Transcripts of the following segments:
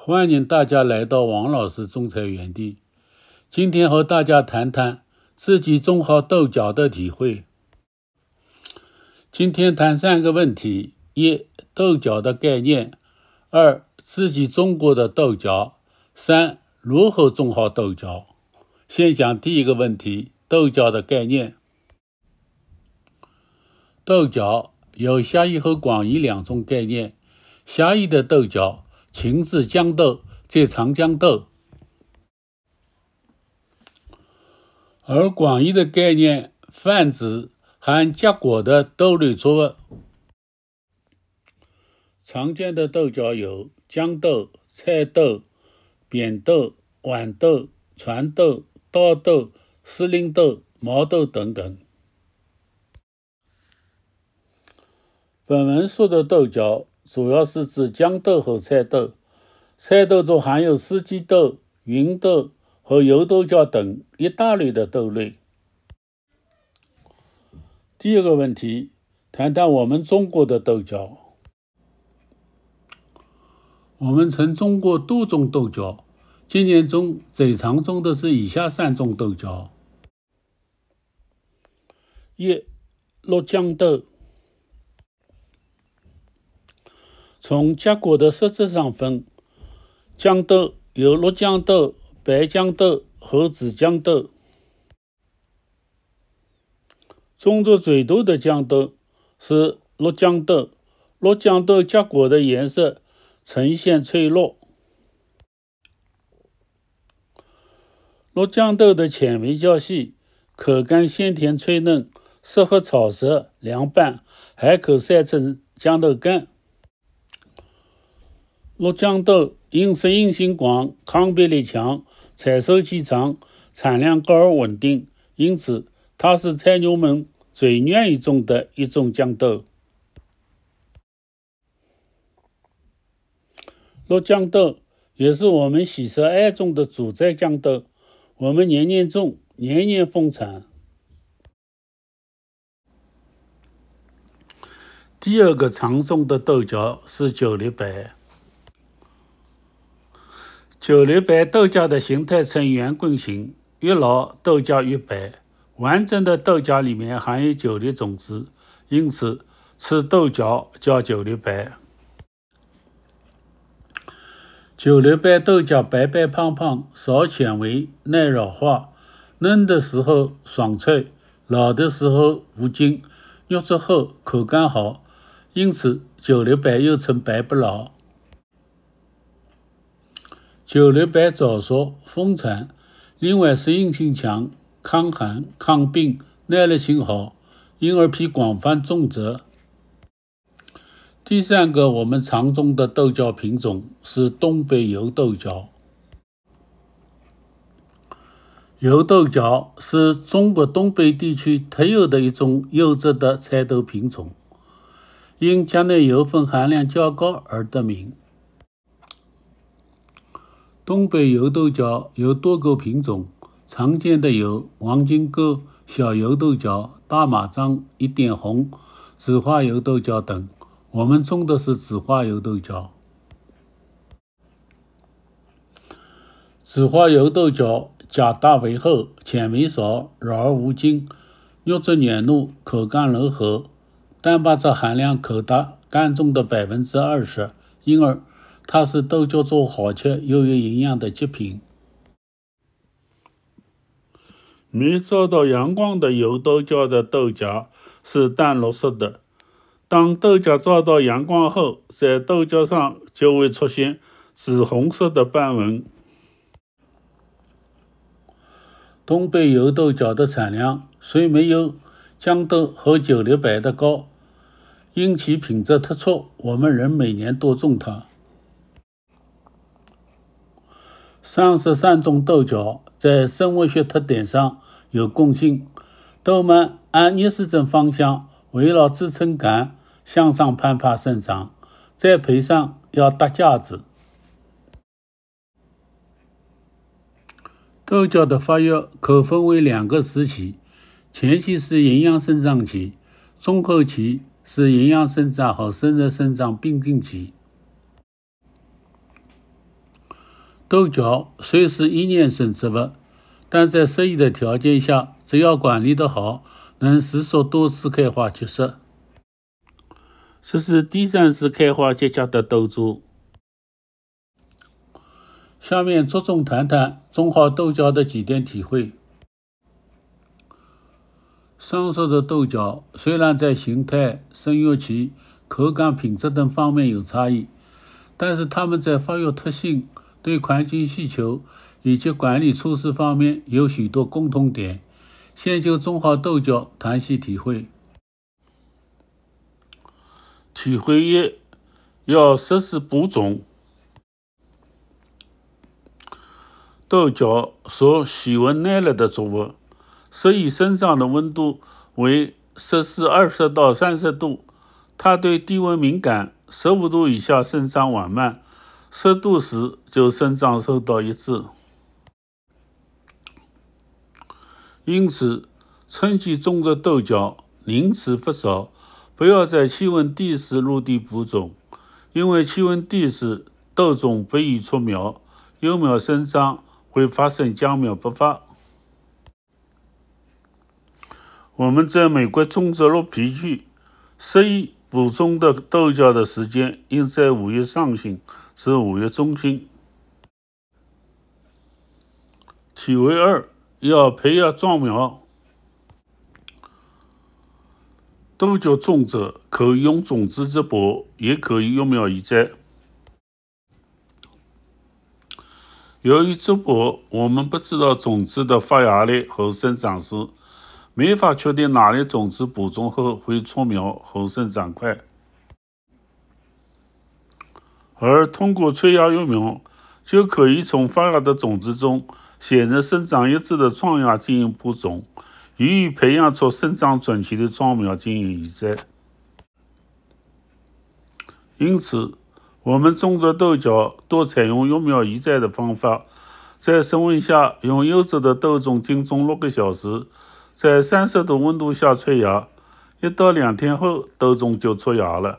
欢迎大家来到王老师种菜园地。今天和大家谈谈自己种好豆角的体会。今天谈三个问题：一、豆角的概念；二、自己种过的豆角；三、如何种好豆角。先讲第一个问题：豆角的概念。豆角有狭义和广义两种概念。狭义的豆角。情字豇豆在长江豆，而广义的概念泛指含结果的豆类作物。常见的豆角有豇豆、菜豆、扁豆、豌豆、蚕豆、大豆、司令豆、毛豆等等。本文说的豆角。主要是指豇豆和菜豆，菜豆中含有四季豆、芸豆和油豆角等一大类的豆类。第二个问题，谈谈我们中国的豆角。我们曾种过多种豆角，今年中最常种的是以下三种豆角：一、落豇豆。从结果的色泽上分，豇豆有绿豇豆、白豇豆和紫豇豆。种植最多的豇豆是绿豇豆，绿豇豆结果的颜色呈现翠绿。绿豇豆的纤维较细，口感鲜甜脆嫩，适合炒食、凉拌，还可晒成豇豆干。落江豆因适应性广、抗病力强、采收期长、产量高而稳定，因此它是菜农们最愿意种的一种豇豆。落江豆也是我们喜食爱种的主栽豇豆，我们年年种，年年丰产。第二个常种的豆角是九粒白。九粒白豆荚的形态呈圆棍形，越老豆荚越白。完整的豆荚里面含有九粒种子，因此吃豆荚叫九粒白。九粒白豆荚白白胖胖，少纤维，耐老化，嫩的时候爽脆，老的时候无筋，肉质厚，口感好，因此九粒白又称白不老。九六白早熟丰产，另外适应性强、抗寒、抗病、耐热性好，因而被广泛种植。第三个，我们常种的豆角品种是东北油豆角。油豆角是中国东北地区特有的一种优质的菜豆品种，因荚内油分含量较高而得名。东北油豆角有多个品种，常见的有黄金沟、小油豆角、大马张、一点红、紫花油豆角等。我们种的是紫花油豆角。紫花油豆角荚大肥厚，纤维少，软而无筋，肉质软糯，口感柔和，蛋白质含量可达肝中的百分之二十，因而。它是豆角中好吃又有营养的极品。没照到阳光的油豆角的豆荚是淡绿色的，当豆荚照到阳光后，在豆角上就会出现紫红色的斑纹。东北油豆角的产量虽没有豇豆和九六白的高，因其品质突出，我们仍每年多种它。三十三种豆角在生物学特点上有共性：豆们按逆时针方向围绕支撑杆向上攀爬生长，栽培上要搭架子。豆角的发育可分为两个时期：前期是营养生长期，中后期是营养生长和生殖生长并进期。豆角虽是一年生植物，但在适宜的条件下，只要管理得好，能实属多次开花结实，这是第三次开花结荚的豆株。下面着重谈谈种好豆角的几点体会。上述的豆角虽然在形态、生育期、口感、品质等方面有差异，但是它们在发育特性。对环境需求以及管理措施方面有许多共通点。先就中好豆角谈些体会。体会一：要适时补种。豆角属喜温耐热的作物，适宜生长的温度为十四二十到三十度。它对低温敏感，十五度以下生长缓慢。湿度时就生长受到抑制，因此春季种植豆角宁迟不少，不要在气温低时入地播种，因为气温低时豆种不易出苗，幼苗生长会发生僵苗不发。我们在美国种植绿皮去适宜。补充的豆角的时间应在五月上旬至五月中旬。体位二，要培养壮苗。豆角种植可用种子直播，也可以用苗移栽。由于直播，我们不知道种子的发芽率和生长时。没法确定哪类种子播种后会出苗、和生长快，而通过催芽育苗，就可以从发芽的种子中选择生长一致的壮芽进行播种，予以培养出生长整齐的壮苗进行移栽。因此，我们种植豆角多采用育苗移栽的方法，在室温下用优质的豆种浸种六个小时。在三十度温度下催芽，一到两天后豆种就出芽了。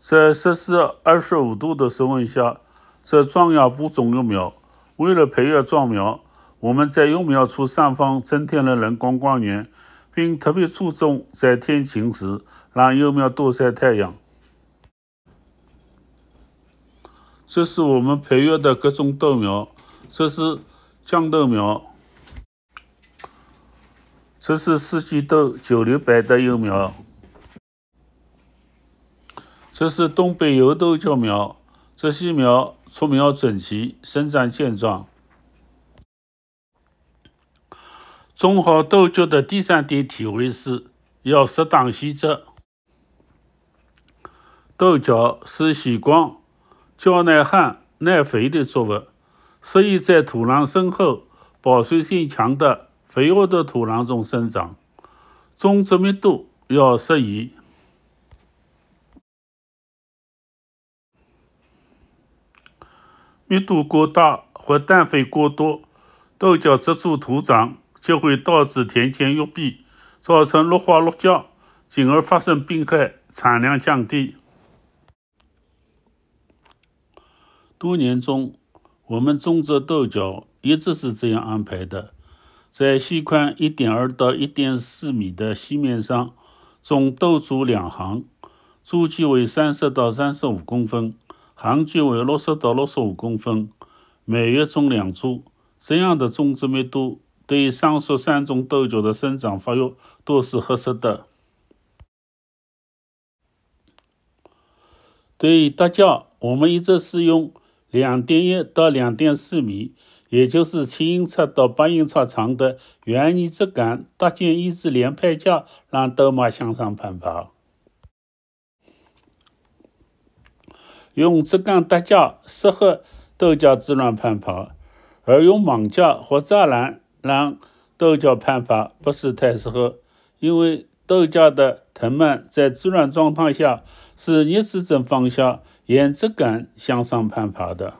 在摄氏二十五度的室温下，这壮芽播种幼苗。为了培育壮苗，我们在幼苗处上方增添了人工光源，并特别注重在天晴时让幼苗多晒太阳。这是我们培育的各种豆苗，这是。豇豆苗，这是四季豆九六版的幼苗，这是东北油豆角苗，这些苗出苗整齐，生长健壮。种好豆角的第三点体会是要适当稀植，豆角是喜光、较耐旱、耐肥的作物。适宜在土壤深厚、保水性强的肥沃的土壤中生长，种植密度要适宜。密度过大或氮肥过多，豆角遮住土长，就会导致田间育闭，造成落花落荚，进而发生病害，产量降低。多年中。我们种植豆角一直是这样安排的：在西宽一点二到一点四米的西面上，种豆株两行，株距为三十到三十五公分，行距为六十到六十五公分，每月种两株。这样的种植密度对上述三种豆角的生长发育都是合适的。对于搭架，我们一直是用。2.1到2.4米，也就是七英尺到八英尺长的圆泥质杆搭建一字连拍架，让豆马向上攀爬。用织杆搭架适合豆角自然攀爬，而用网架或栅栏让豆角攀爬不是太适合，因为豆角的藤蔓在自然状态下是逆时针方向。沿枝干向上攀爬的。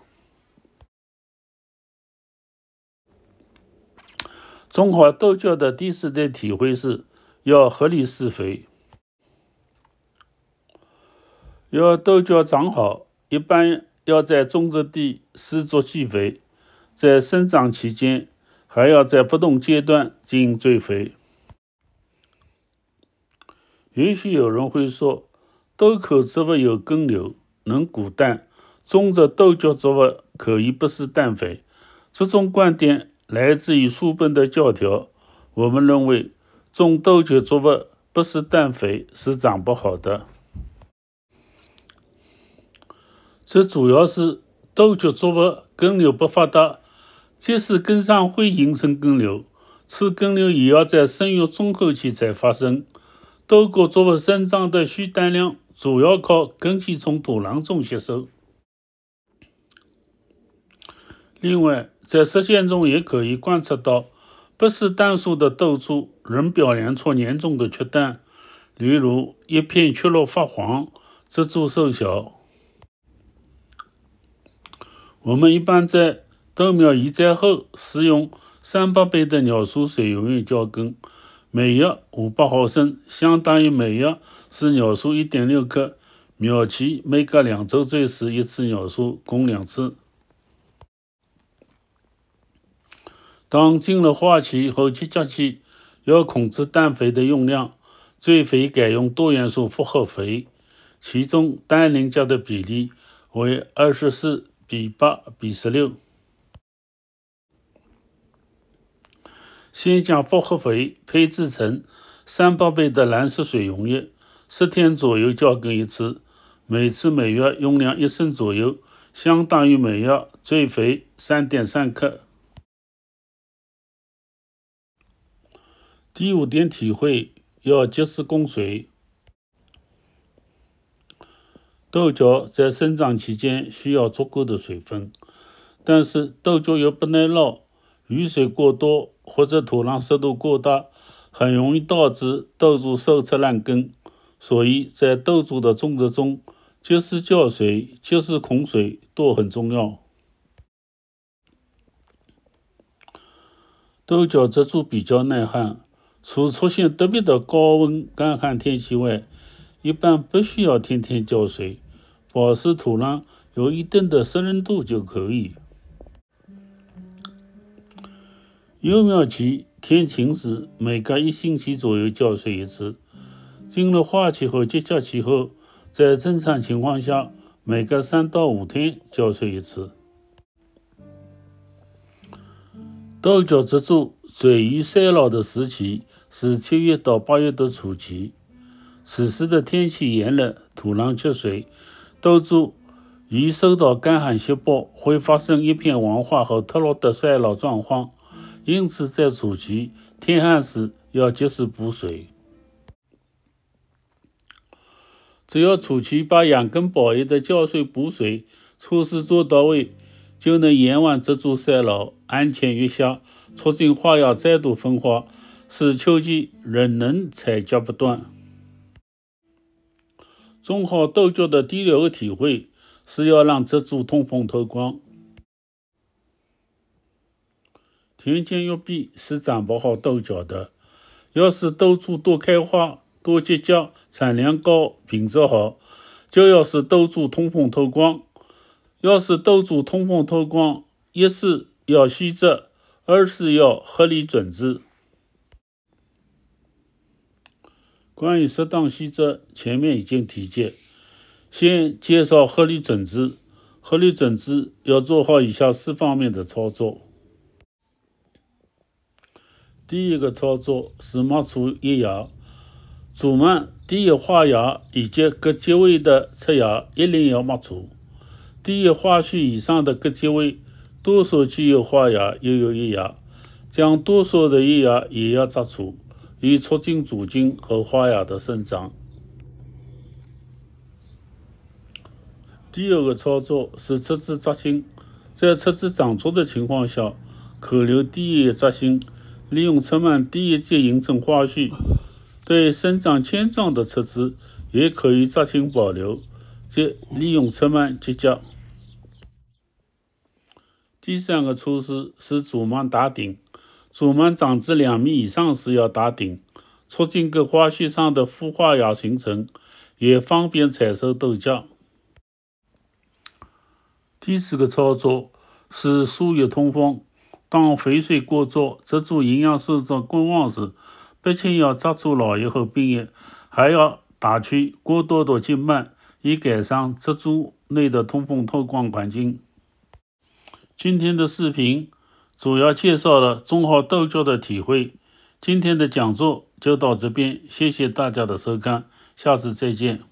种好豆角的第四代体会是：要合理施肥。要豆角长好，一般要在种植地施足基肥，在生长期间还要在不同阶段进行追肥。也许有人会说，豆科植物有根瘤。能固氮，种着豆角作物可以不施氮肥。这种观点来自于书本的教条。我们认为，种豆角作物不施氮肥是长不好的。这主要是豆角作物根瘤不发达，即使根上会形成根瘤，此根瘤也要在生育中后期才发生，豆角作物生长的需氮量。主要靠根系从土壤中吸收。另外，在实践中也可以观察到，不是单数的豆株，仍表现出严重的缺氮，例如一片缺落发黄，植株瘦小。我们一般在豆苗移栽后，使用三百倍的尿素水溶液浇根。每月五百毫升，相当于每月施尿素一点六克。秒期每隔两周追施一次尿素，共两次。当进入花期和结荚期，要控制氮肥的用量，追肥改用多元素复合肥，其中氮、磷、钾的比例为二十四比八比十六。先将复合肥配制成三百倍的蓝色水溶液，十天左右浇根一次，每次每月用量一升左右，相当于每月追肥三点三克。第五点体会要及时供水，豆角在生长期间需要足够的水分，但是豆角又不耐涝，雨水过多。或者土壤湿度过大，很容易导致豆株受潮烂根。所以在豆株的种植中，及时浇水、及时控水都很重要。豆角植株比较耐旱，除出现特别的高温干旱天气外，一般不需要天天浇水，保持土壤有一定的湿润度就可以。幼苗期天晴时，每隔一星期左右浇水一次；进入花期和结荚期后，在正常情况下，每隔三到五天浇水一次。豆角植株最易衰老的时期是七月到八月的初期，此时的天气炎热，土壤缺水，豆株易受到干旱胁迫，会发生叶片黄化和脱落的衰老状况。因此，在初期，天旱时要及时补水。只要初期把养根保叶的浇水补水措施做到位，就能延缓植株衰老，安全越夏，促进花芽再度分化，使秋季仍能采夹不断。种好豆角的第六个体会是要让植株通风透光。田间育弊是长不好豆角的。要是豆株多开花、多结荚，产量高、品质好，就要是豆株通风透光。要是豆柱通风透光，一是要细致，二是要合理整植。关于适当细致，前面已经提及。先介绍合理整植。合理整植要做好以下四方面的操作。第一个操作是抹除腋芽、主蔓第一花芽以及各结位的侧芽、一定要抹除。第一花序以上的各结位多数既有花芽又有叶芽，将多数的叶芽也要摘除，以促进主茎和花芽的生长。第二个操作是侧枝摘心，在侧枝长出的情况下，可留第一扎心。利用侧蔓第一节形成花序，对生长健壮的侧枝也可以酌情保留，即利用侧蔓结痂，第三个措施是主蔓打顶，主蔓长至两米以上时要打顶，促进各花序上的复花芽形成，也方便采收豆荚。第四个操作是疏叶通风。当肥水过早、植株营养受长过旺时，不仅要抓住老叶和病叶，还要打去过多的静脉，以改善植株内的通风透光环境。今天的视频主要介绍了中号豆角的体会。今天的讲座就到这边，谢谢大家的收看，下次再见。